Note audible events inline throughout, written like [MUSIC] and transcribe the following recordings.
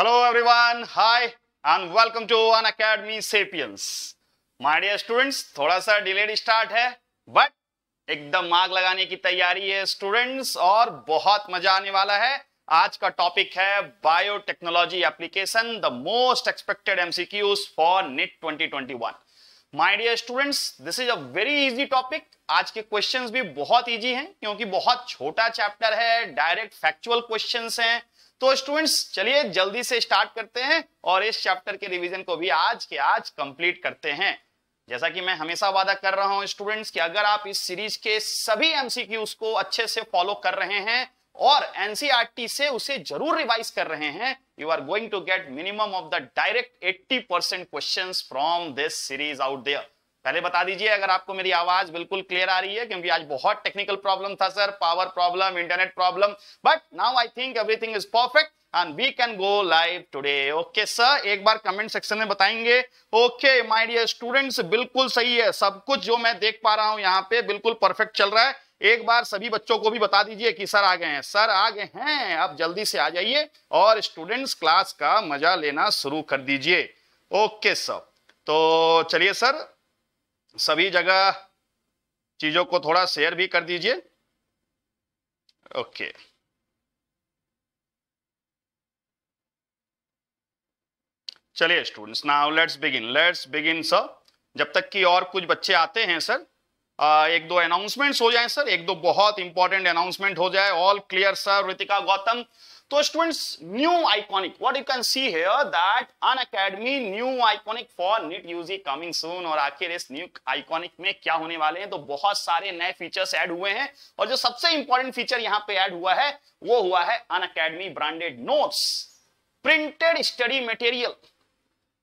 Hello everyone, hi and welcome to An academy sapiens My dear students थोड़ा सा delayed start है but एकदम मार्ग लगाने की तैयारी है स्टूडेंट्स और बहुत मजा आने वाला है आज का टॉपिक है biotechnology application the most expected MCQs for NEET 2021 my dear students this is a very easy topic आज के क्वेश्चंस भी बहुत इजी हैं क्योंकि बहुत छोटा चैप्टर है डायरेक्ट फैक्चुअल क्वेश्चंस हैं तो स्टूडेंट्स चलिए जल्दी से स्टार्ट करते हैं और इस चैप्टर के रिवीजन को भी आज के आज कंप्लीट करते हैं जैसा कि मैं हमेशा वादा कर रहा हूं स्टूडेंट्स कि अगर आप इस सीरीज के सभी एमसीक्यूज को अच्छे से फॉलो कर रहे हैं और एनसीआरटी e से उसे जरूर रिवाइज कर रहे हैं you are going to get minimum of the direct 80 percent question from this series out there पहले बता दीजिए अगर आपको मेरी आवाज बिल्कुल क्लियर आ रही है क्योंकि आज बहुत टेक्निकल प्रॉब्लम था sir power problem internet problem but now I think everything is perfect and we can go live today okay sir एक बार कमेंट सेक्शन में बताएंगे ओके माय डियर स्टूडेंट्स बिल्कुल सही है सब कुछ जो मैं देख पा रहा हूं यहाँ पे बिल्कुल परफेक्ट चल रहा है एक बार सभी बच्चों को भी बता दीजिए कि सर आ गए हैं सर आ गए हैं आप जल्दी से आ जाइए और स्टूडेंट्स क्लास का मजा लेना शुरू कर दीजिए ओके सर तो चलिए सर सभी जगह चीजों को थोड़ा शेयर भी कर दीजिए ओके चलिए students now let's begin let's begin sir जब तक कि और कुछ बच्चे आते हैं सर एक दो अनाउंसमेंट्स हो जाए सर एक दो बहुत इंपॉर्टेंट अनाउंसमेंट हो जाए all clear sir Ritika Gautam तो students new iconic what you can see here that Unacademy new iconic for NEET UG coming soon और आखिर इस न्यू आइकॉनिक में क्या होने वाले हैं तो बहुत सारे नए फीचर्स ऐड हुए हैं और जो सबसे इंपॉर्टेंट फीचर यहां पे ऐड हुआ है वो हुआ है Unacademy branded notes printed study material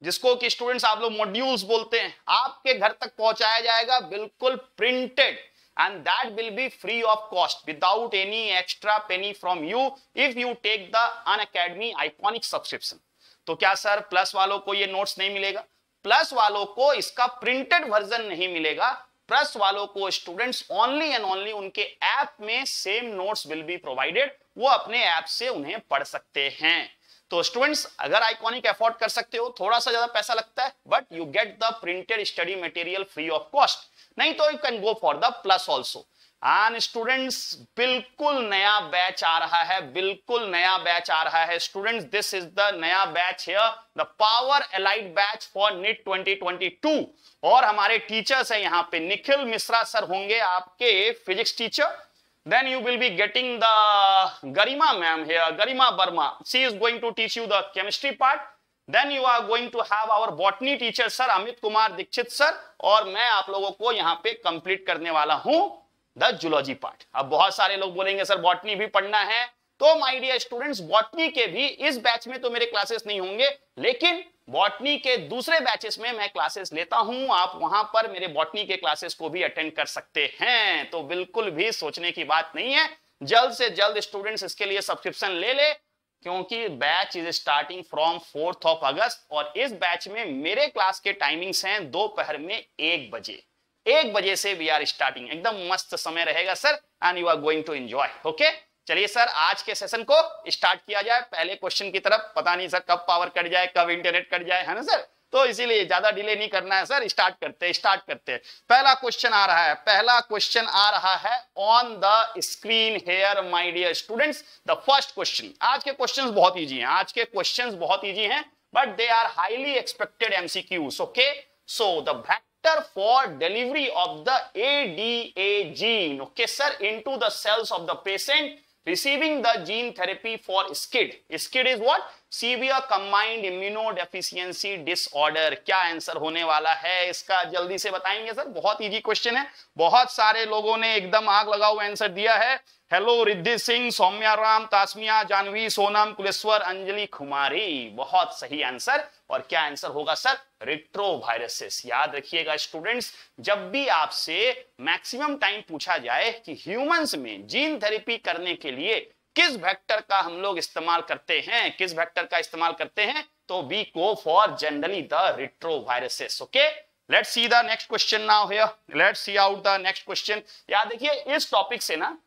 जिसको कि स्टूडेंट्स आप लोग मॉड्यूल्स बोलते हैं आपके घर तक पहुंचाया जाएगा बिल्कुल printed and that will be free of cost without any extra penny from you if you take the unacademy iconic subscription to kya sir plus walon ko ye notes nahi milega plus walon ko iska printed version nahi milega plus walon ko students only and only unke app mein same notes will be provided wo apne app se unhe pad sakte hain तो students अगर iconic afford कर सकते हो थोड़ा सा ज्यादा पैसा लगता है but you get the printed study material free of cost नहीं तो you can go for the plus also and students बिल्कुल नया बैच आ रहा है बिल्कुल नया बैच आ रहा है स्टूडेंट्स दिस इज द नया बैच है the power elite batch for NEET 2022 और हमारे टीचर्स हैं यहाँ पे निखिल मिश्रा सर होंगे आपके physics teacher then you will be getting the Garima ma'am Garima Verma she is going to teach you the chemistry part then you are going to have our botany teacher sir Amit Kumar Dixit sir और मैं आप लोगों को यहाँ पे कंप्लीट करने वाला हूं द जुलॉजी पार्ट अब बहुत सारे लोग बोलेंगे सर बॉटनी भी पढ़ना है तो माई डियर स्टूडेंट्स बॉटनी के भी इस बैच में तो मेरे क्लासेस नहीं होंगे लेकिन बॉटनी के दूसरे बैचेस में मैं क्लासेस लेता हूं आप वहां पर मेरे बॉटनी के क्लासेस को भी अटेंड कर सकते हैं तो बिल्कुल भी सोचने की बात नहीं है जल्द से जल्द स्टूडेंट्स इसके लिए सब्सक्रिप्शन ले ले क्योंकि batch is starting from fourth of August और इस बैच में मेरे क्लास के टाइमिंग्स हैं दोपहर में एक बजे एक बजे से वी आर स्टार्टिंग एकदम मस्त समय रहेगा sir and you are going to enjoy okay चलिए सर आज के सेशन को स्टार्ट किया जाए पहले क्वेश्चन की तरफ पता नहीं सर कब पावर कट जाए कब इंटरनेट कट जाए है ना सर तो इसीलिए ज्यादा डिले नहीं करना है सर स्टार्ट करते स्टार्ट करते पहला क्वेश्चन आ रहा है पहला क्वेश्चन आ रहा है on the screen here my dear students the first question आज के क्वेश्चंस बहुत इजी हैं आज के क्वेश्चंस बहुत इजी हैं but they are highly expected MCQs okay so the of the A D A ADA okay sir into the cells of the patient receiving the gene therapy for SCID. SCID is what? Severe Combined Immunodeficiency Disorder. क्या answer होने वाला है इसका जल्दी से बताएंगे sir बहुत easy question है बहुत सारे लोगों ने एकदम आग लगा हुआ आंसर दिया है हेलो रिद्धि सिंह सौम्या राम तासमिया जानवी सोनम कुलेश्वर अंजलि कुमारी बहुत सही आंसर और क्या आंसर होगा सर रिट्रोवायरसेस याद रखिएगा स्टूडेंट्स जब भी आपसे मैक्सिमम टाइम पूछा जाए कि ह्यूमंस में जीन थेरेपी करने के लिए किस वेक्टर का हम लोग इस्तेमाल करते हैं किस वेक्टर का इस्तेमाल करते हैं तो बी को for generally the retroviruses okay let see the next question now here let see out the next question याद देखिए इस टॉपिक से ना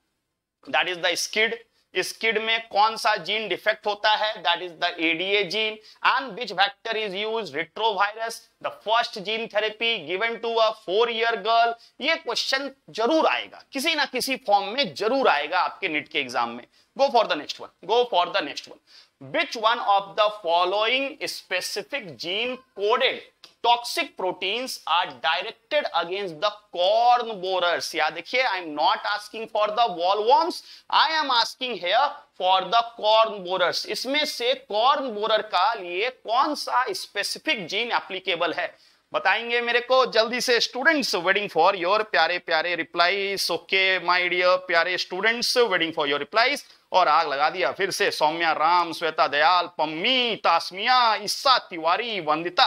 दैट इज द स्किड इस किड में कौन सा जीन डिफेक्ट होता है that is the ADA gene and which vector is use retrovirus the first gene therapy given to a four year girl ये क्वेश्चन जरूर आएगा किसी ना किसी फॉर्म में जरूर आएगा आपके नीट के एग्जाम में go for the next one go for the next one which one of the following specific gene coded toxic proteins are directed against the corn borers yeah dekhiye i am not asking for the wallworms i am asking here for the corn borers isme se corn borer ka liye kaun sa specific gene applicable hai बताएंगे मेरे को जल्दी से students waiting for your प्यारे प्यारे replies okay my dear प्यारे students waiting for your replies और आग लगा दिया फिर से सौम्या राम श्वेता दयाल पम्मी तास्मिया ईस्सा तिवारी वंदिता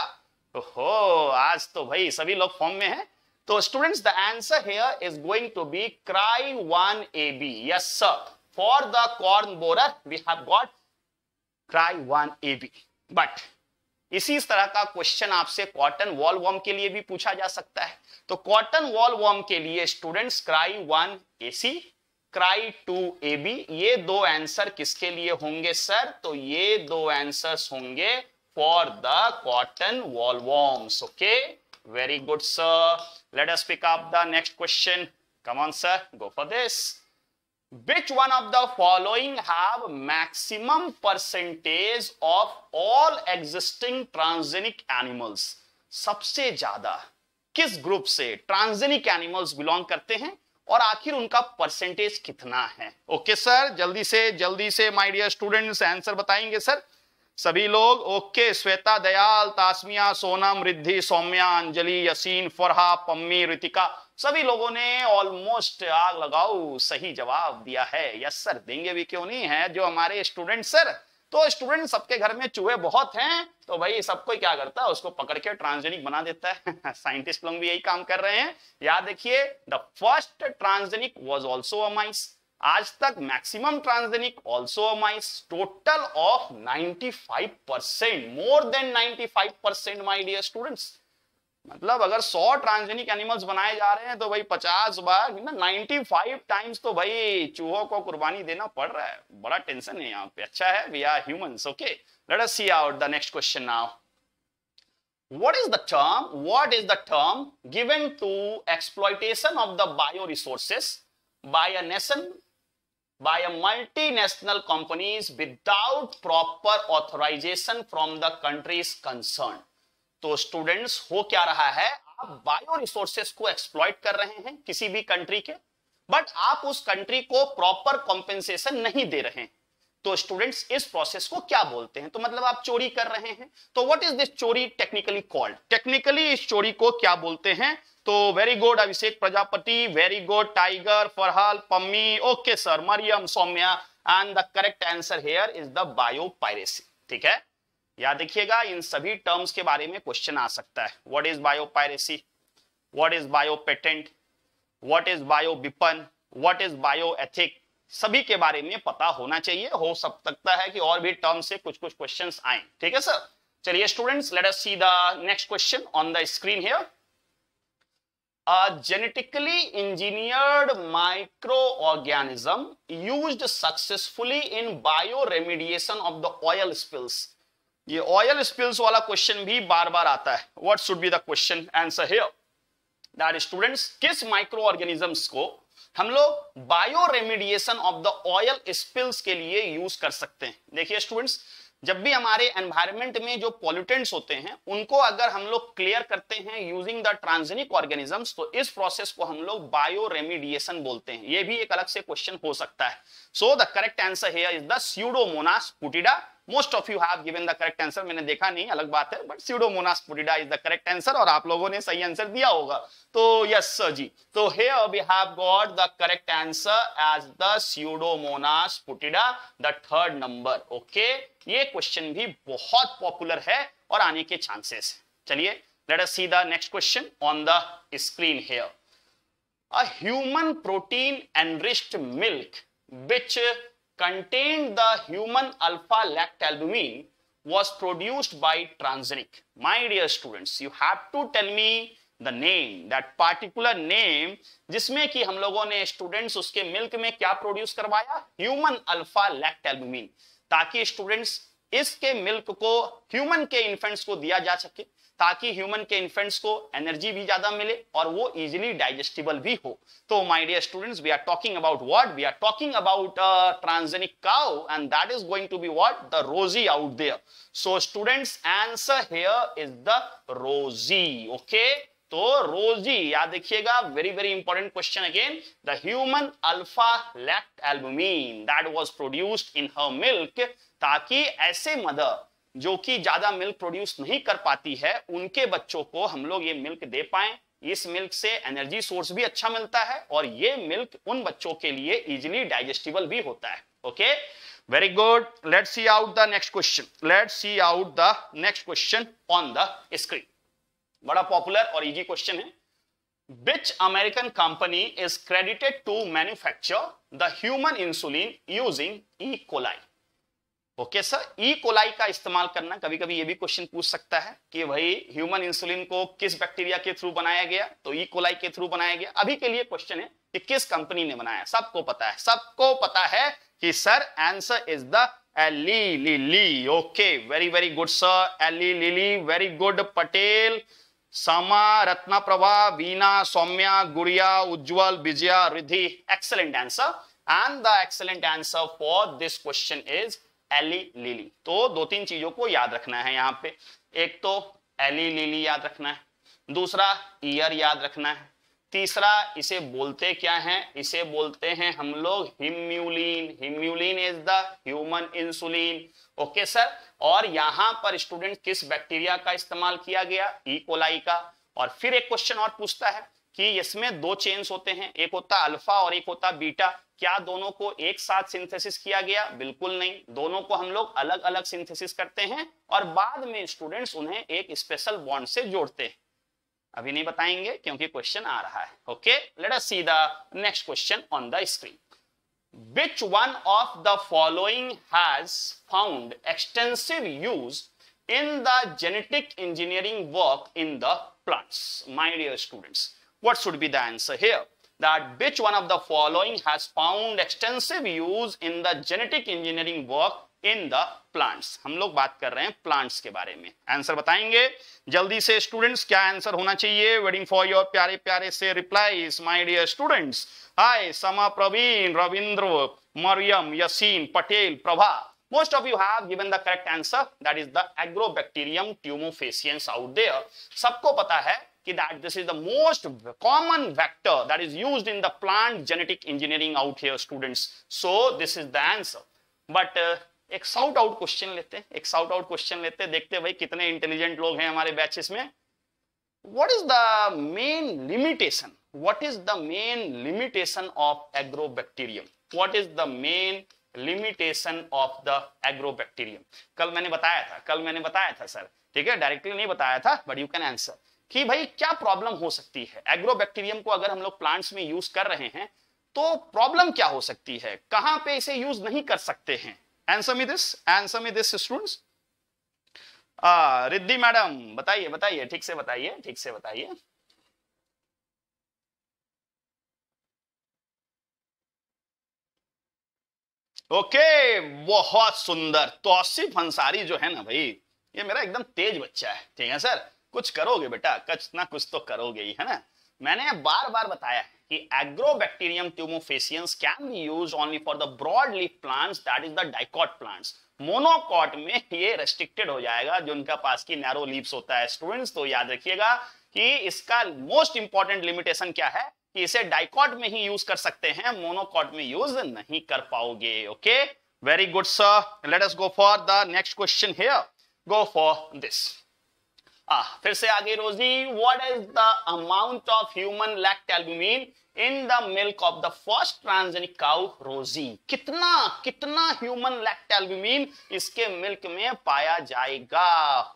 हो आज तो भाई सभी लोग फॉर्म में हैं तो students the answer here is going to be cry one A B yes sir for the corn borer we have got cry one A B but इसी तरह का क्वेश्चन आपसे कॉटन वॉल वॉर्म के लिए भी पूछा जा सकता है तो कॉटन वॉल वॉर्म के लिए students cry one AC cry two A B ये दो आंसर किसके लिए होंगे सर तो ये दो आंसर्स होंगे for the cotton bollworms okay very good sir let us pick up the next question come on sir go for this which one of the following have maximum percentage of all existing transgenic animals सबसे ज्यादा किस group से transgenic animals belong करते हैं और आखिर उनका percentage कितना है ओके सर जल्दी से जल्दी से माय डियर स्टूडेंट्स आंसर बताएंगे सर सभी लोग ओके श्वेता दयाल तासमिया सोनम रिद्धि सौम्या अंजलि यसीन फरहा पम्मी रितिका सभी लोगों ने ऑलमोस्ट आग लगाओ सही जवाब दिया है यस सर देंगे भी क्यों नहीं है जो हमारे स्टूडेंट सर तो स्टूडेंट सबके घर में चूहे बहुत हैं तो भाई सबको क्या करता है उसको पकड़ के ट्रांसजेनिक बना देता है साइंटिस्ट [LAUGHS] लोग भी यही काम कर रहे हैं याद देखिए the first transgenic was also a mice आज तक maximum transgenic also a mice total of 95 percent more than 95 percent my dear students मतलब अगर 100 ट्रांसजेनिक एनिमल्स बनाए जा रहे हैं तो भाई 50 बार ना 95 टाइम्स तो भाई चूहों को कुर्बानी देना पड़ रहा है बड़ा टेंशन है यहाँ पे अच्छा है we are humans okay let us see out the next question now what is the term what is the term given to exploitation of the bioresources by a nation by a multinational companies without proper authorization from the countries concerned तो students हो क्या रहा है आप bio resources को exploit कर रहे हैं किसी भी कंट्री के बट आप उस कंट्री को प्रॉपर कॉम्पेंसेशन नहीं दे रहे हैं तो स्टूडेंट्स इस प्रोसेस को क्या बोलते हैं तो मतलब आप चोरी कर रहे हैं तो व्हाट इज दिस चोरी टेक्निकली कॉल्ड टेक्निकली इस चोरी को क्या बोलते हैं तो very good Abhishek Prajapati very good tiger Farhal Pammi okay sir Maryam Saumya and the correct answer here is the biopiracy ठीक है याद रखिएगा इन सभी टर्म्स के बारे में क्वेश्चन आ सकता है what is biopiracy what is biopatent what is bioweapon what is bioethic सभी के बारे में पता होना चाहिए हो सब सकता है कि और भी टर्म से कुछ कुछ क्वेश्चन आए ठीक है सर चलिए students let us see the next question on the screen here engineered microorganism used successfully in bioremediation of the oil spills ये ऑयल स्पिल्स वाला क्वेश्चन भी बार बार आता है what should be the question answer here that students किस microorganisms को हम लोग bioremediation of the oil spills के लिए यूज कर सकते हैं देखिए स्टूडेंट्स जब भी हमारे एनवायरमेंट में जो पॉल्यूटेंट्स होते हैं उनको अगर हम लोग क्लियर करते हैं यूजिंग द ट्रांसजेनिक ऑर्गेनिजम्स तो इस प्रोसेस को हम लोग बायो रेमिडिएशन बोलते हैं ये भी एक अलग से क्वेश्चन हो सकता है so the correct answer here is the Pseudomonas putida most of you have given the correct answer मैंने देखा नहीं अलग बात है but Pseudomonas putida is the correct answer और आप लोगों ने सही आंसर दिया होगा तो यस सर जी तो here we have got the correct answer as the Pseudomonas putida the third number okay ये क्वेश्चन भी बहुत पॉपुलर है और आने के चांसेस है चलिए let us see the next question on the screen here a human protein enriched milk which contained the human alpha lactalbumin was produced by transgenic. My dear students, you have to tell me the name that particular name जिसमें कि हम लोगों ने students उसके milk में क्या produce करवाया human alpha लैक्टेल्बुमिन ताकि स्टूडेंट्स इसके मिल्क को ह्यूमन के इन्फेंट्स को दिया जा सके ताकि ह्यूमन के इन्फेंट्स को एनर्जी भी ज्यादा मिले और वो इजिली डाइजेस्टिबल भी हो तो my dear students we are talking about what we are talking about transgenic cow and that is going to be what the Rosie out there so students answer here is the Rosie okay तो Rosie याद देखिएगा very very important question again the human alpha lactalbumin that was produced in her milk ताकि ऐसे mother जो कि ज्यादा milk produce नहीं कर पाती है उनके बच्चों को हम लोग ये मिल्क दे पाए इस मिल्क से एनर्जी सोर्स भी अच्छा मिलता है और ये मिल्क उन बच्चों के लिए इजिली डाइजेस्टिबल भी होता है okay very good let see out the next question let see out the next question on the screen बड़ा पॉपुलर और इजी क्वेश्चन है which American company is credited to manufacture the human insulin using E coli okay sir E coli का इस्तेमाल करना कभी कभी ये भी क्वेश्चन पूछ सकता है कि भाई ह्यूमन इंसुलिन को किस बैक्टीरिया के थ्रू बनाया गया तो ई e. कोलाई के थ्रू बनाया गया अभी के लिए क्वेश्चन है कि किस कंपनी ने बनाया सबको पता है सबको पता है कि sir answer is the Eli Lilly okay very very good sir Eli Lilly very good Patel Sama Ratna Prabha Veena Saumya Gudiya Ujjwal Vijaya Riddhi excellent answer and the excellent answer for this question is Eli Lilly तो दो तीन चीजों को याद रखना है यहाँ पे एक तो एली लिली याद रखना है दूसरा ईयर याद रखना है तीसरा इसे बोलते क्या है इसे बोलते हैं हम लोग Humulin Humulin is the human insulin okay sir और यहाँ पर स्टूडेंट किस बैक्टीरिया का इस्तेमाल किया गया ई e. कोलाई का और फिर एक क्वेश्चन और पूछता है कि इसमें दो चेन्स होते हैं एक होता अल्फा और एक होता बीटा क्या दोनों को एक साथ सिंथेसिस किया गया बिल्कुल नहीं दोनों को हम लोग अलग अलग सिंथेसिस करते हैं और बाद में स्टूडेंट्स उन्हें एक स्पेशल बॉन्ड से जोड़ते हैं अभी नहीं बताएंगे क्योंकि क्वेश्चन आ रहा है okay let us see the next question on the screen which one of the following has found extensive use in the genetic engineering work in the plants my dear students What should be the answer here? That which one of the following has found extensive use in the genetic engineering work in the plants hum log baat kar rahe hain plants ke bare mein answer batayenge jaldi se students kya answer hona chahiye waiting for your pyare pyare se replies my dear students hi sama Praveen ravindra maryam yasin patel prabha most of you have given the correct answer that is the agrobacterium tumefaciens out there sabko pata hai कि that this is the most common vector that is use in the plant genetic engineering out here students so this is the answer but एक shout out question लेते हैं एक shout out question लेते हैं देखते भाई कितने इंटेलिजेंट लोग हैं हमारे बैचेस में what is the main limitation what is the main limitation of Agrobacterium what is the main limitation of the Agrobacterium कल मैंने बताया था कल मैंने बताया था सर ठीक है डायरेक्टली नहीं बताया था बट यू कैन आंसर कि भाई क्या प्रॉब्लम हो सकती है एग्रोबैक्टीरियम को अगर हम लोग प्लांट्स में यूज कर रहे हैं तो प्रॉब्लम क्या हो सकती है कहां पे इसे यूज नहीं कर सकते हैं answer me this answer me this students Riddhi madam बताइए बताइए ठीक से बताइए ठीक से बताइए ओके बहुत सुंदर तोसिफ अंसारी जो है ना भाई ये मेरा एकदम तेज बच्चा है ठीक है सर कुछ करोगे बेटा कुछ ना कुछ तो करोगे ही है ना मैंने बार बार बताया कि Agrobacterium tumefaciens can be use only for the broad leaf plants that is the dicot plants monocot में ये रेस्ट्रिक्टेड हो जाएगा जो उनका पास की नैरो लीव्स होता है स्टूडेंट्स तो याद रखिएगा कि इसका मोस्ट इंपॉर्टेंट लिमिटेशन क्या है कि इसे डाइकॉट में ही यूज कर सकते हैं मोनोकॉट में यूज नहीं कर पाओगे okay very good sir let us go for the next question here go for this ah, फिर से आगे Rosie what is the amount of human lactalbumin in the milk of the first transgenic cow Rosie कितना कितना human lactalbumin इसके milk में पाया जाएगा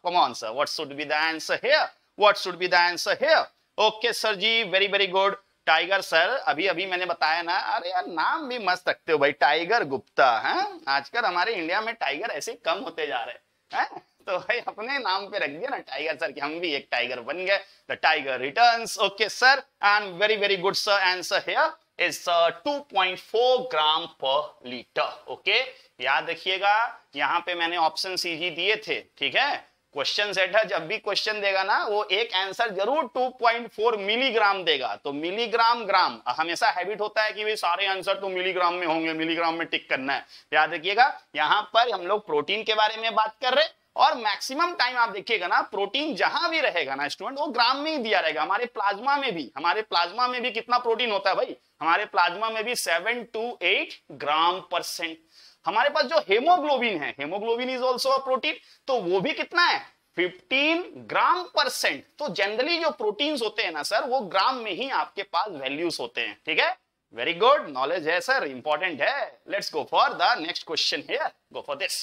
come on sir what should be the answer here what should be the answer here okay sir ji very very good tiger sir अभी अभी मैंने बताया ना अरे यार नाम भी मस्त रखते हो भाई टाइगर गुप्ता है आजकल हमारे इंडिया में टाइगर ऐसे कम होते जा रहे हैं हाँ? तो भाई अपने नाम पे रख दिया ना टाइगर सर कि हम भी एक टाइगर बन गए the tiger return okay sir and very very good sir answer here is two point four gram per litre okay याद रखिएगा यहाँ पे मैंने ऑप्शन सीजी दिए थे ठीक है क्वेश्चन सेट है जब भी क्वेश्चन देगा ना वो एक आंसर जरूर 2.4 मिलीग्राम देगा तो मिलीग्राम ग्राम हमेशा हैबिट होता है कि भाई सारे आंसर तो मिलीग्राम में होंगे मिलीग्राम में टिक करना है याद रखिएगा यहाँ पर हम लोग प्रोटीन के बारे में बात कर रहे हैं और मैक्सिमम टाइम आप देखिएगा ना प्रोटीन जहां भी रहेगा ना स्टूडेंट वो ग्राम में ही दिया रहेगा हमारे प्लाज्मा में भी हमारे प्लाज्मा में भी कितना प्रोटीन होता है भाई हमारे प्लाज्मा में भी seven to eight gram percent हमारे पास जो हेमोग्लोबिन है haemoglobin is also a protein तो वो भी कितना है 15 ग्राम परसेंट तो जनरली जो प्रोटीन्स होते हैं ना सर वो ग्राम में ही आपके पास वैल्यूज होते हैं ठीक है वेरी गुड नॉलेज है सर इंपॉर्टेंट है let's go for the next question here go for this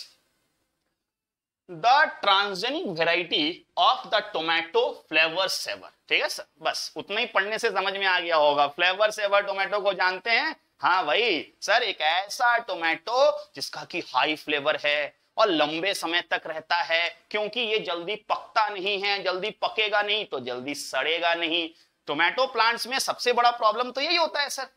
the transgenic variety of the tomato Flavr Savr ठीक है सर बस उतना ही पढ़ने से समझ में आ गया होगा फ्लेवर सेवर टोमेटो को जानते हैं हाँ भाई सर एक ऐसा टोमेटो जिसका कि हाई फ्लेवर है और लंबे समय तक रहता है क्योंकि ये जल्दी पकता नहीं है जल्दी पकेगा नहीं तो जल्दी सड़ेगा नहीं टोमेटो प्लांट्स में सबसे बड़ा प्रॉब्लम तो यही होता है सर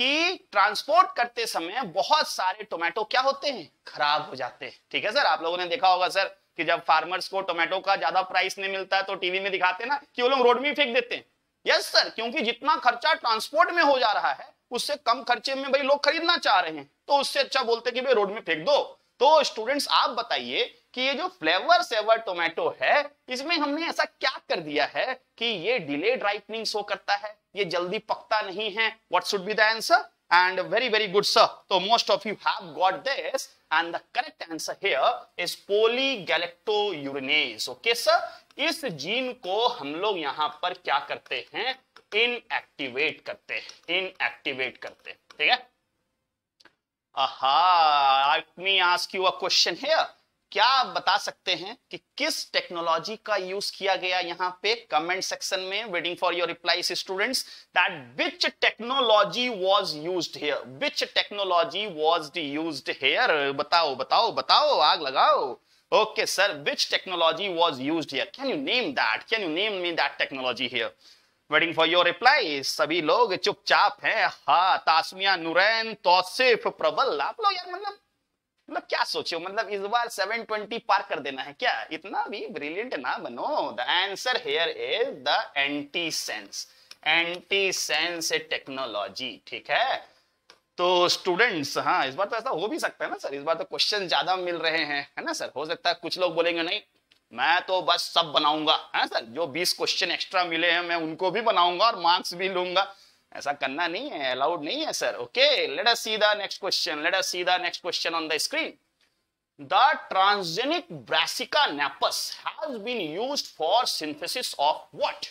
कि ट्रांसपोर्ट करते समय बहुत सारे टोमेटो क्या होते हैं खराब हो जाते हैं ठीक है सर आप लोगों ने देखा होगा सर कि जब फार्मर्स को टोमेटो का ज्यादा प्राइस नहीं मिलता है तो टीवी में दिखाते ना कि वो लोग रोड में फेंक देते हैं यस सर क्योंकि जितना खर्चा ट्रांसपोर्ट में हो जा रहा है उससे कम खर्चे में भाई लोग खरीदना चाह रहे हैं तो उससे अच्छा बोलते कि भाई रोड में फेंक दो तो स्टूडेंट्स आप बताइए कि ये जो फ्लेवर सेवर टोमेटो है इसमें हमने ऐसा क्या कर दिया है कि ये डिलेड राइटनिंग शो करता है ये जल्दी पकता नहीं है what should be the answer and very very good sir so most of you have got this and the correct answer here is polygalacturonase okay sir इस जीन को हम लोग यहां पर क्या करते हैं इनएक्टिवेट करते हैं इनएक्टिवेट करते ठीक है I me ask you a question here क्या आप बता सकते हैं कि किस टेक्नोलॉजी का यूज किया गया यहाँ पे कमेंट सेक्शन में waiting for your reply students that which technology was used here which technology was used here बताओ बताओ बताओ आग लगाओ okay sir which technology was use here can you name that can you name me that technology here waiting for your reply सभी लोग चुपचाप हैं हा तासमिया नुरैन तौसिफ प्रबल आप लोग यार मतलब मतलब क्या सोचे मतलब इस बार 720 पार कर देना है क्या इतना भी ब्रिलियंट ना बनो the answer here is the antisense antisense technology ठीक है तो स्टूडेंट्स हाँ इस बार तो ऐसा हो भी सकता है ना सर इस बार तो क्वेश्चन ज्यादा मिल रहे हैं है ना सर हो सकता है कुछ लोग बोलेंगे नहीं मैं तो बस सब बनाऊंगा है हाँ, ना सर जो 20 क्वेश्चन एक्स्ट्रा मिले हैं मैं उनको भी बनाऊंगा और मार्क्स भी लूंगा ऐसा करना नहीं है अलाउड नहीं है sir okay let us see the next question let us see the next question on the screen the transgenic brassica napus has been used for synthesis of what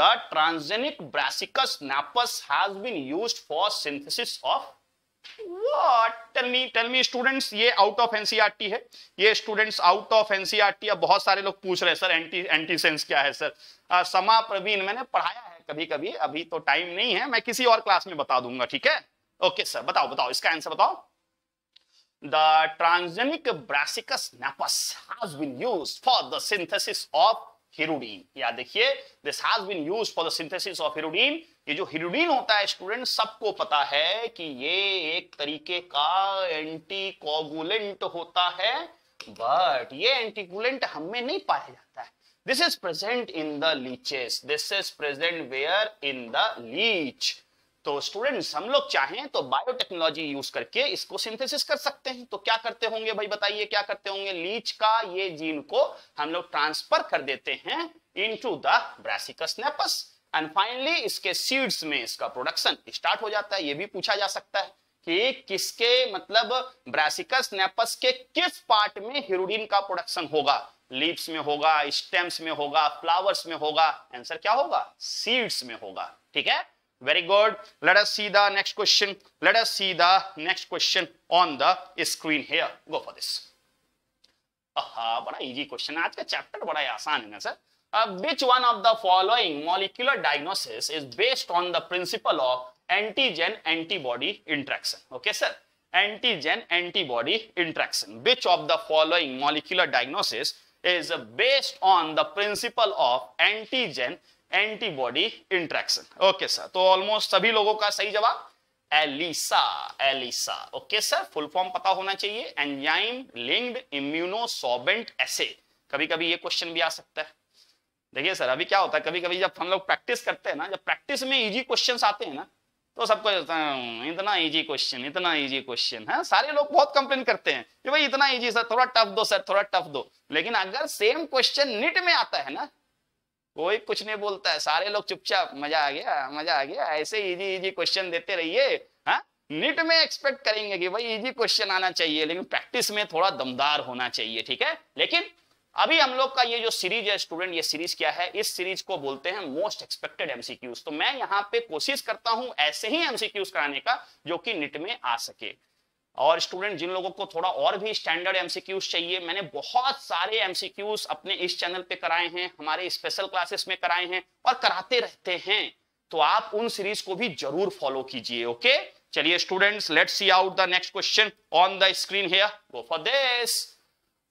the transgenic brassicas napus has been used for synthesis of what tell me tell me students ये out of NCERT है ये students out of NCERT अब बहुत सारे लोग पूछ रहे हैं सर एंटी एंटीसेंस क्या है सर समा प्रवीण मैंने पढ़ाया है कभी कभी अभी तो टाइम नहीं है मैं किसी और क्लास में बता दूंगा ठीक है ओके सर बताओ बताओ इसका आंसर बताओ the transgenic brassicas napus has been used for the synthesis of hirudin या देखिए this has been used for the synthesis of hirudin ये जो हिरोडीन होता है स्टूडेंट सबको पता है कि ये एक तरीके का एंटीकोगुलेंट होता है बट ये एंटीकुलेंट हमें नहीं पाया जाता है This is present in the leeches. This is present where in the leech. तो स्टूडेंट्स हम लोग चाहें तो बायोटेक्नोलॉजी यूज करके इसको सिंथेसिस कर सकते हैं तो क्या करते होंगे भाई बताइए क्या करते होंगे लीच का ये जीन को हम लोग ट्रांसफर कर देते हैं into the brassicas napus and finally इसके सीड्स में इसका प्रोडक्शन स्टार्ट हो जाता है ये भी पूछा जा सकता है कि किसके मतलब ब्रासिकस नेपस के किस पार्ट में हिरोडीन का प्रोडक्शन होगा लीव्स में होगा स्टेम्स में होगा फ्लावर्स में होगा आंसर क्या होगा सीड्स में होगा ठीक है very good let us see the next question let us see the next question on the screen here go for this बड़ा इजी क्वेश्चन आज का चैप्टर बड़ा ही आसान है ना sir which one of the following molecular diagnosis is based on the principle of antigen antibody interaction okay sir antigen antibody interaction which of the following molecular diagnosis is based on the principle of antigen antibody interaction okay sir तो almost सभी लोगों का सही जवाब ELISA ELISA okay sir full form पता होना चाहिए enzyme linked इम्यूनोसॉबेंट एसे कभी कभी ये क्वेश्चन भी आ सकता है देखिए सर अभी क्या होता है कभी कभी जब हम लोग प्रैक्टिस करते हैं ना जब प्रैक्टिस में इजी क्वेश्चंस आते हैं ना तो सबको हम्म, इतना इजी क्वेश्चन इतना इजी क्वेश्चन है सारे लोग बहुत कंप्लेन करते हैं कि भाई इतना इजी सर थोड़ा टफ दो सर थोड़ा टफ दो लेकिन अगर सेम क्वेश्चन नीट में आता है ना कोई कुछ नहीं बोलता है सारे लोग चुपचाप मजा आ गया मजा आ गया ऐसे इजी इजी क्वेश्चन देते रहिए हाँ नीट में एक्सपेक्ट करेंगे कि भाई इजी क्वेश्चन आना चाहिए लेकिन प्रैक्टिस में थोड़ा दमदार होना चाहिए ठीक है लेकिन अभी हम लोग का ये जो सीरीज है स्टूडेंट ये सीरीज क्या है इस सीरीज को बोलते हैं मोस्ट एक्सपेक्टेड एमसीक्यूज तो मैं यहाँ पे कोशिश करता हूं ऐसे ही एमसीक्यूज कराने का जो कि नेट में आ सके और स्टूडेंट जिन लोगों को थोड़ा और भी स्टैंडर्ड एमसीक्यूज चाहिए मैंने बहुत सारे एमसीक्यूज अपने इस चैनल पे कराए हैं हमारे स्पेशल क्लासेस में कराए हैं और कराते रहते हैं तो आप उन सीरीज को भी जरूर फॉलो कीजिए ओके चलिए students let's see out the next question on the screen here go for this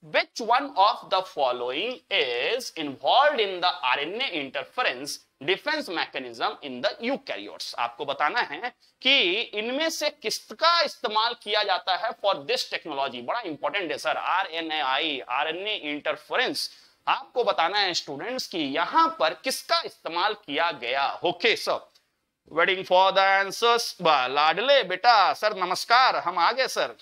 of the following is involve in the R N A interference defence mechanism in the eukaryotes आपको बताना है कि इनमें से किसका इस्तेमाल किया जाता है फॉर दिस टेक्नोलॉजी बड़ा इंपॉर्टेंट है sir R N A I R N A interference आपको बताना है स्टूडेंट्स की यहां पर किसका इस्तेमाल किया गया okay sir waiting for the answers लाडले बेटा सर नमस्कार हम आ गए सर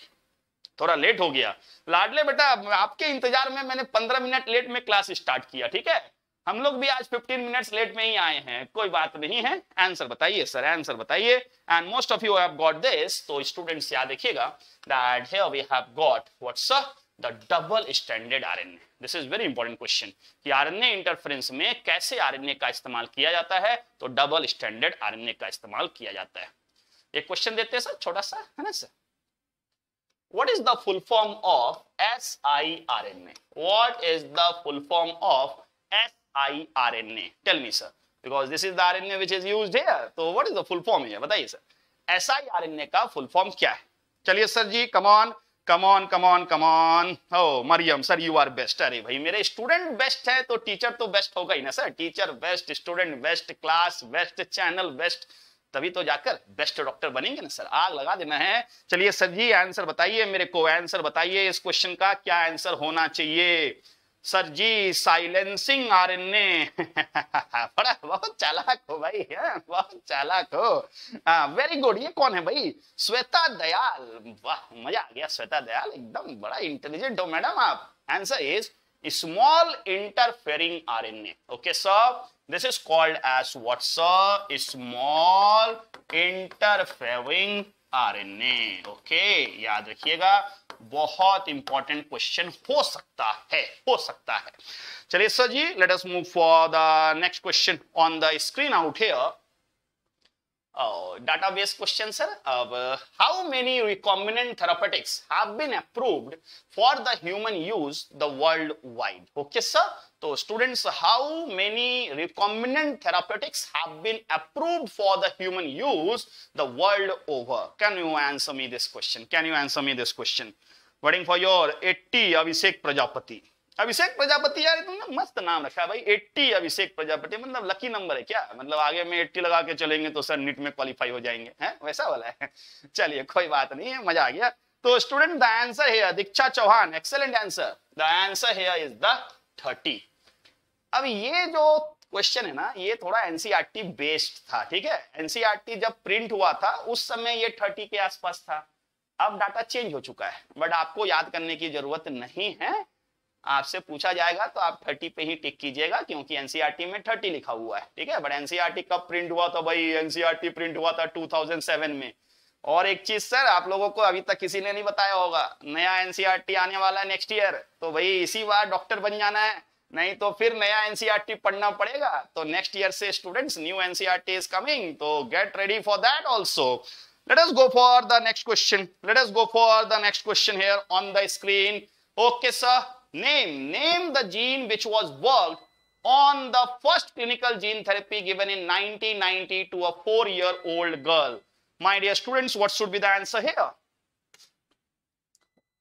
थोड़ा लेट हो गया लाडले बेटा आपके इंतजार में मैंने पंद्रह मिनट लेट में क्लास स्टार्ट किया ठीक है हम लोग भी आज फिफ्टीन मिनट लेट में ही आए हैं कोई बात नहीं है आंसर बताइए सर आंसर बताइए and most of you have got this तो स्टूडेंट्स याद देखिएगा that here we have got what's the double standard RNA this is very important question कि आरएनए इंटरफ्रेंस में कैसे आरएनए का इस्तेमाल किया जाता है तो डबल स्टैंडर्ड आरएनए का इस्तेमाल किया जाता है एक क्वेश्चन देते हैं सर छोटा सा है ना sir What is the full form of siRNA? What is the full form of siRNA? Tell me, sir. Because this is the RNA which is used here. So what is the full form here? बताइए sir siRNA का full form क्या है चलिए sir ji come on come on come on come on ओ Mariyam sir you are best अरे भाई मेरे student best है तो टीचर तो बेस्ट होगा ही ना sir teacher best student best class best channel best तभी तो जाकर बेस्ट डॉक्टर बनेंगे ना सर आग लगा देना है चलिए सर जी आंसर बताइए मेरे को आंसर बताइए इस क्वेश्चन का क्या आंसर होना चाहिए sir ji silencing R N A बड़ा बहुत चालाक हो भाई है? हाँ, बहुत चालाक हो वेरी हाँ, गुड ये कौन है भाई श्वेता दयाल वाह मजा आ गया श्वेता दयाल एकदम बड़ा इंटेलिजेंट हो मैडम आप answer is small interfering A okay sir This is called as what sir? Small interfering RNA okay याद रखिएगा बहुत इंपॉर्टेंट क्वेश्चन हो सकता है हो सकता है चलिए sir ji let us move for the next question on the screen out here database question sir अब how many recombinant therapeutics have been approved for the human use the world wide okay sir तो students how many recombinant therapeutics have human use the world over can you answer me this question can you answer me this question waiting for your 80 Abhishek Prajapati Abhishek Prajapati यार तुमने मस्त नाम रखा है भाई 80 अभिषेक प्रजापति मतलब lucky number है क्या मतलब आगे में एट्टी लगा के चलेंगे तो सर नीट में क्वालिफाई हो जाएंगे है? वैसा वाला है [LAUGHS] चलिए कोई बात नहीं है मजा आ गया तो स्टूडेंट द आंसर है Diksha Chauhan excellent answer the answer है इज द थर्टी अब ये जो क्वेश्चन है ना ये थोड़ा एनसीआरटी बेस्ड e था ठीक है एनसीआरटी e जब प्रिंट हुआ था उस समय ये थर्टी के आसपास था अब डाटा चेंज हो चुका है बट आपको याद करने की जरूरत नहीं है आपसे पूछा जाएगा तो आप थर्टी पे ही टिक कीजिएगा क्योंकि एनसीआरटी e में थर्टी लिखा हुआ है ठीक है बट एनसीआरटी कब प्रिंट हुआ था भाई एनसीआरटी प्रिंट हुआ था टू में और एक चीज सर आप लोगों को अभी तक किसी ने नहीं बताया होगा नया एनसीआरटी आने वाला है नेक्स्ट ईयर तो भाई इसी बार डॉक्टर बन जाना है नहीं तो फिर नया एनसीईआरटी पढ़ना पड़ेगा तो नेक्स्ट ईयर से students new NCERT is coming तो get ready for that also let us go for the next question let us go for the next question here on the screen okay sir name name the gene which was worked on the first clinical gene therapy given in 1990 to a 4 year old girl my dear students what should be the answer here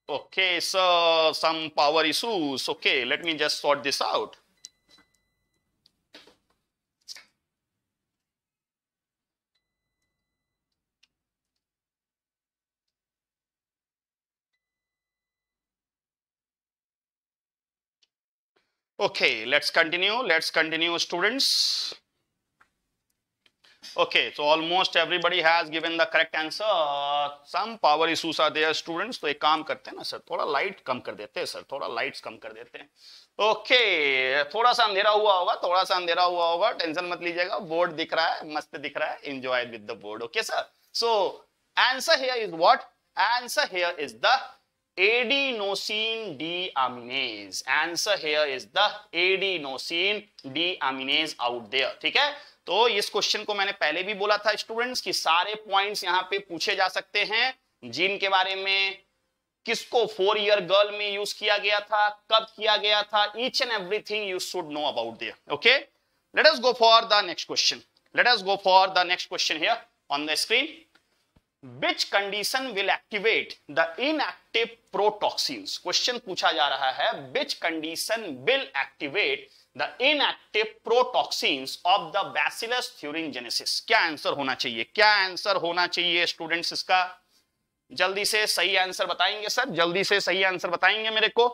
Okay, so some power issues. Okay, let me just sort this out. Okay, let's continue. Let's continue, students. Okay, so almost everybody has given the correct answer. Some power issues are there, students. तो एक काम करते हैं ना sir थोड़ा light कम कर देते हैं सर थोड़ा लाइट्स कम कर देते हैं ओके okay, थोड़ा सा अंधेरा हुआ होगा थोड़ा सा अंधेरा हुआ होगा टेंशन मत लीजिएगा बोर्ड दिख रहा है मस्त दिख रहा है enjoy with the board okay sir so answer here is what answer here is the adenosine deaminase answer here is the adenosine deaminase out there ठीक है तो इस क्वेश्चन को मैंने पहले भी बोला था स्टूडेंट्स की सारे पॉइंट यहां पे पूछे जा सकते हैं जीन के बारे में किसको फोर ईयर गर्ल में यूज किया गया था कब किया गया था each and everything you should know about their okay let's go for the next question let's go for the next question here on the screen Which condition will activate the inactive protoxins? Question पूछा जा रहा है Which condition will activate the inactive protoxins of the bacillus thuringiensis क्या answer होना चाहिए क्या answer होना चाहिए स्टूडेंट इसका जल्दी से सही आंसर बताएंगे सर जल्दी से सही आंसर बताएंगे मेरे को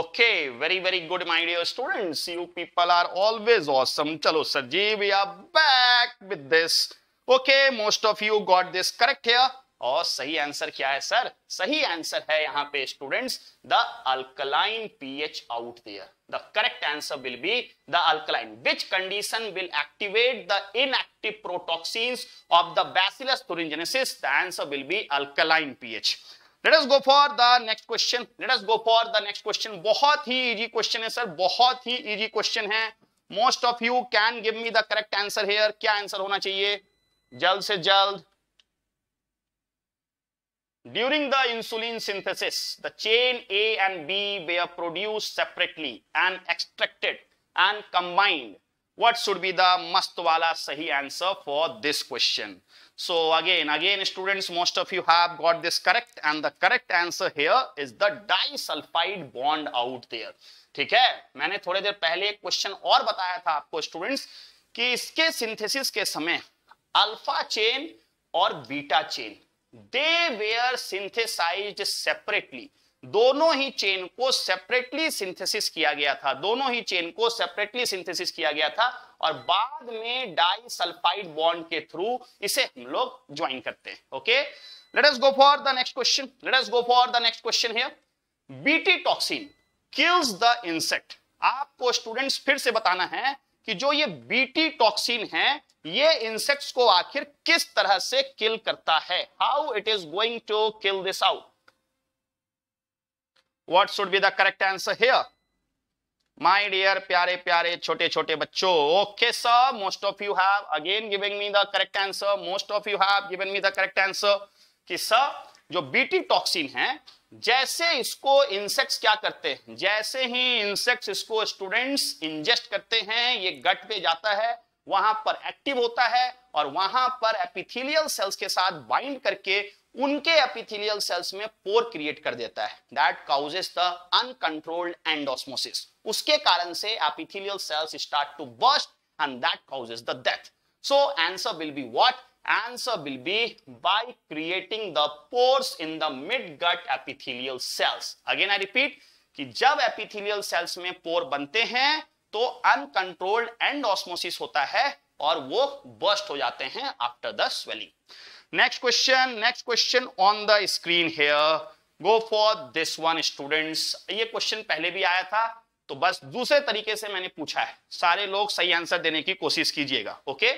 okay very very good my dear students you people are always awesome चलो sir ji we are back with this okay most of you got this correct here और सही आंसर क्या है सर सही आंसर है यहां पे students the alkaline pH out there the correct answer will be the alkaline which condition will activate the inactive protoxins of the bacillus thuringiensis the answer will be alkaline pH let us go for the next question let us go for the next question बहुत ही easy question है sir बहुत ही easy question है most of you can give me the correct answer here क्या answer होना चाहिए जल्द से जल्द During the insulin synthesis, the chain A and B were produced separately and extracted and combined. What should be the must wala sahi answer for this question? So again, again students, most of you have got this correct and the correct answer here is the disulfide bond out there. ठीक है मैंने थोड़ी देर पहले एक question और बताया था आपको स्टूडेंट्स कि इसके सिंथेसिस के समय अल्फा चेन और beta chain they were synthesized separately दोनों ही चेन को सेपरेटली सिंथेसिस किया गया था दोनों ही चेन को सेपरेटली सिंथेसिस किया गया था और बाद में डाई सल्फाइड बॉन्ड के थ्रू इसे हम लोग ज्वाइन करते हैं okay let us go for the next question let us go for the next question here BT toxin kills the insect आपको स्टूडेंट्स फिर से बताना है कि जो ये बीटी टॉक्सिन है ये इंसेक्ट्स को आखिर किस तरह से किल करता है how it is going to kill this out what should be the correct answer here my dear प्यारे प्यारे छोटे छोटे बच्चों okay sir most of you have again giving me the correct answer most of you have given me the correct answer कि sir जो BT toxin है जैसे इसको इंसेक्ट्स क्या करते हैं जैसे ही इंसेक्ट्स इसको स्टूडेंट्स इंजेस्ट करते हैं ये गट पे जाता है वहां पर एक्टिव होता है और वहां पर एपिथेलियल सेल्स के साथ बाइंड करके उनके एपिथेलियल सेल्स में पोर क्रिएट कर देता है that causes the uncontrolled endosmosis उसके कारण से epithelial cells start to burst and that causes the death so answer will be what answer will be by creating the pores in the mid gut epithelial cells again I repeat कि जब epithelial sales में पोर बनते हैं तो uncontrolled and osmosis होता है और वो बस्ट हो जाते हैं after the swelling next question next question on the screen here go for this one students ये क्वेश्चन पहले भी आया था तो बस दूसरे तरीके से मैंने पूछा है सारे लोग सही आंसर देने की कोशिश कीजिएगा okay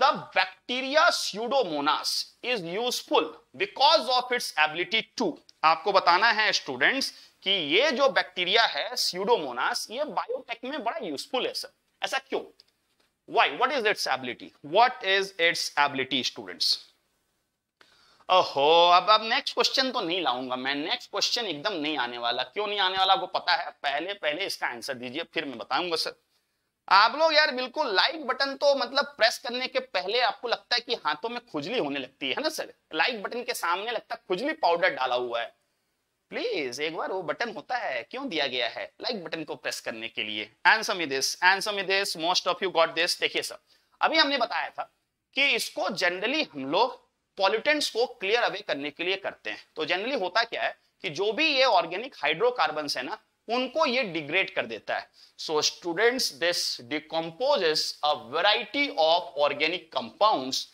the bacteria pseudomonas is useful because of its ability to आपको बताना है स्टूडेंट्स कि ये जो बैक्टीरिया है सीडोमोनास ये बायोटेक में बड़ा यूजफुल है सर ऐसा क्यों why what is its ability what is its ability students ओहो अब अब नेक्स्ट क्वेश्चन तो नहीं लाऊंगा मैं नेक्स्ट क्वेश्चन एकदम नहीं आने वाला क्यों नहीं आने वाला आपको पता है पहले पहले इसका आंसर दीजिए फिर मैं बताऊंगा सर आप लोग यार बिल्कुल लाइक बटन तो मतलब प्रेस करने के पहले आपको लगता है कि हाथों में खुजली होने लगती है ना सर लाइक बटन के सामने लगता है खुजली पाउडर डाला हुआ है प्लीज एक बार वो बटन होता है क्यों दिया गया है लाइक like बटन को प्रेस करने के लिए answer me this answer me this most of you got this देखिए सर अभी हमने बताया था कि इसको जनरली हम लोग पॉल्यूटेंट्स को क्लियर अवे करने के लिए करते हैं तो जनरली होता क्या है कि जो भी ये ऑर्गेनिक हाइड्रोकार्बन है ना उनको ये डिग्रेड कर देता है so students this decomposes a variety of organic compounds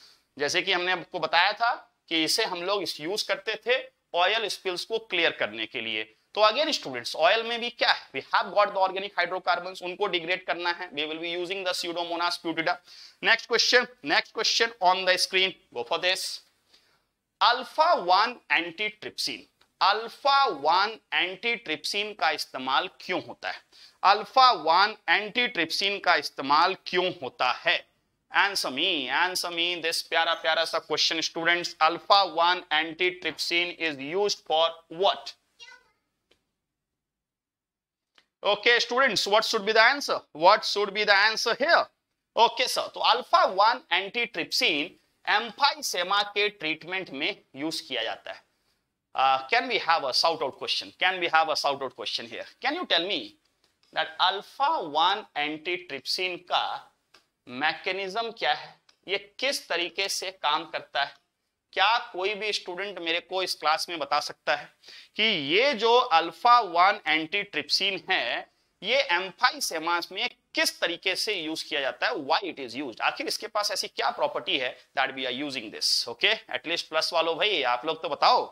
जैसे कि हमने आपको बताया था कि इसे हम लोग इस यूज करते थे ऑयल स्पिल्स को क्लियर करने के लिए तो अगेन स्टूडेंट्स ऑयल में भी क्या है we have got the organic hydrocarbon उनको डिग्रेड करना है we will be using the pseudomonas putida next question next question on the screen go for this alpha one antitrypsin alpha one antitrypsin का इस्तेमाल क्यों होता है alpha one antitrypsin का इस्तेमाल क्यों होता है answer me answer me this pyara pyara sa question students alpha 1 antitrypsin is used for what okay students what should be the answer what should be the answer here okay sir So alpha 1 antitrypsin emphysema ke treatment me use kiya जाता hai. uh, can we have a shout out question can we have a shout out question here can you tell me that alpha 1 antitrypsin ka mechanism क्या है ये किस तरीके से काम करता है क्या कोई भी स्टूडेंट मेरे को इस क्लास में बता सकता है कि ये जो अल्फा वन एंटी ट्रिप्सिन है ये एम्फाई एम्फाइसेमास में किस तरीके से यूज किया जाता है व्हाई इट इज यूज्ड आखिर इसके पास ऐसी क्या प्रॉपर्टी है that we are using this okay at least plus वालों भाई आप लोग तो बताओ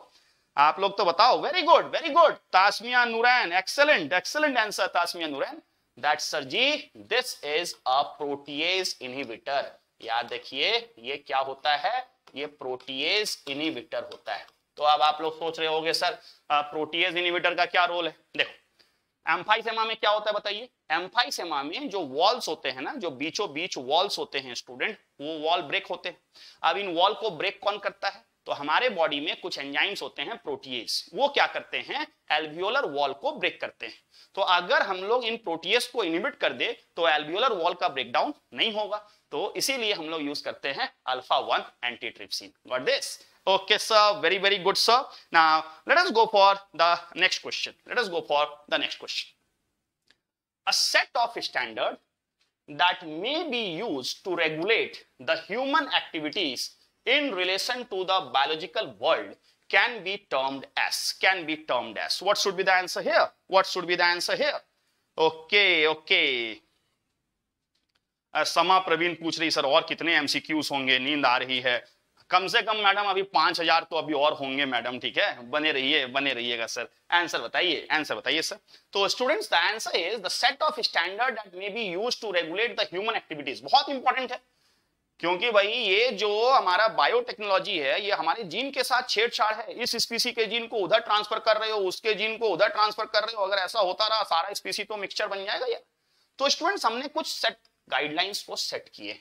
आप लोग तो बताओ very good very good Tasmiya Noorain excellent excellent answer Tasmiya Noorain that sir ji this is a protease inhibitor याद देखिए ये क्या होता है ये प्रोटीएज इनहिबिटर होता है तो अब आप लोग सोच रहे होंगे सर प्रोटीएज इनहिबिटर का क्या रोल है देखो एम्फाइसेमा में क्या होता है बताइए एम्फाइसेमा में जो वॉल्स होते हैं ना जो बीचों बीच वॉल्स होते हैं स्टूडेंट वो वॉल ब्रेक होते हैं अब इन वॉल को ब्रेक कौन करता है तो हमारे बॉडी में कुछ एंजाइम्स होते हैं प्रोटीएस वो क्या करते हैं एल्वियोलर वॉल को ब्रेक करते हैं तो अगर हम लोग इन प्रोटीएस को इनिबिट कर दे तो एल्वियोलर वॉल का ब्रेकडाउन नहीं होगा तो इसीलिए हम लोग यूज करते हैं alpha one antitrypsin this okay sir very very good sir ना let's go for the next question let's go for the next question a set of standard that may be use to regulate the human activities in relation to the biological world can be termed as can be termed as what should be the answer here what should be the answer here okay okay समा uh, Praveen पूछ रही sir और कितने MCQs होंगे नींद आ रही है कम से कम मैडम अभी पांच हजार तो अभी और होंगे मैडम ठीक है बने रहिए बने रहिएगा सर आंसर बताइए आंसर बताइए सर तो students the answer is the set of standard that may be used to regulate the human activities बहुत इंपॉर्टेंट है क्योंकि भाई ये जो हमारा बायोटेक्नोलॉजी है ये हमारे जीन के साथ छेड़छाड़ है इस स्पीसी के जीन को उधर ट्रांसफर कर रहे हो उसके जीन को उधर ट्रांसफर कर रहे हो अगर ऐसा होता रहा सारा स्पीसी तो मिक्सचर बन जाएगा ये तो स्टूडेंट्स हमने कुछ सेट गाइडलाइंस को सेट किए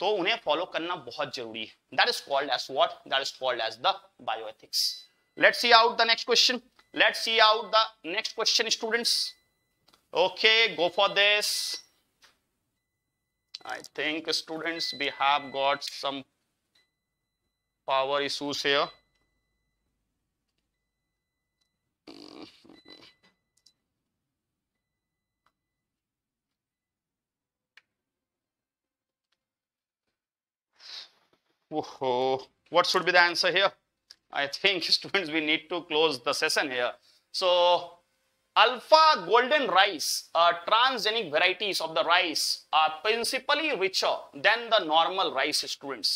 तो उन्हें फॉलो करना बहुत जरूरी है that is called as what that is called as the bioethics let see out the next question let see out the next question students okay go for this I think students we have got some power issues here. Oh, what should be the answer here? I think [LAUGHS] students we need to close the session here. So Alpha golden rice, uh, transgenic varieties of the rice are principally richer than the normal rice students.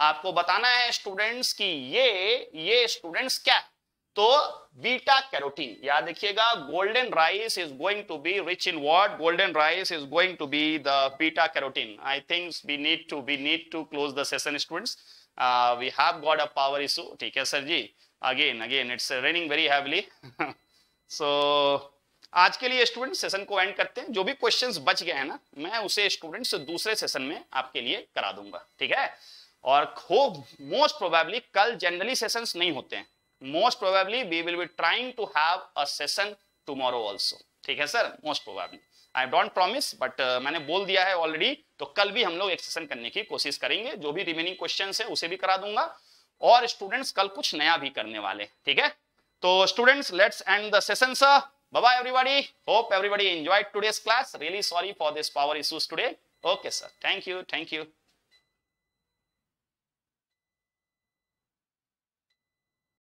आपको बताना है students की ये ये students क्या तो beta carotene याद रखिएगा golden rice is going to be rich in what golden rice is going to be the beta carotene I think we need to be need to close the session students we have got a power issue ठीक है sir ji again again it's raining very heavily so so, आज के लिए student session को and करते हैं जो भी क्वेश्चंस बच गए हैं ना मैं उसे स्टूडेंट्स दूसरे सेशन में आपके लिए करा दूंगा ठीक है और हो मोस्ट प्रोबेबली कल जनरली सेशंस नहीं होते हैं most probably we will be trying to have a session tomorrow also ठीक है sir most probably I don't promise but मैंने बोल दिया है ऑलरेडी तो कल भी हम लोग एक सेशन करने की कोशिश करेंगे जो भी रिमेनिंग क्वेश्चन है उसे भी करा दूंगा और स्टूडेंट्स कल कुछ नया भी करने वाले ठीक है So students, let's end the session, sir. Bye-bye, everybody. Hope everybody enjoyed today's class. Really sorry for this power issues today. Okay, sir. Thank you. Thank you.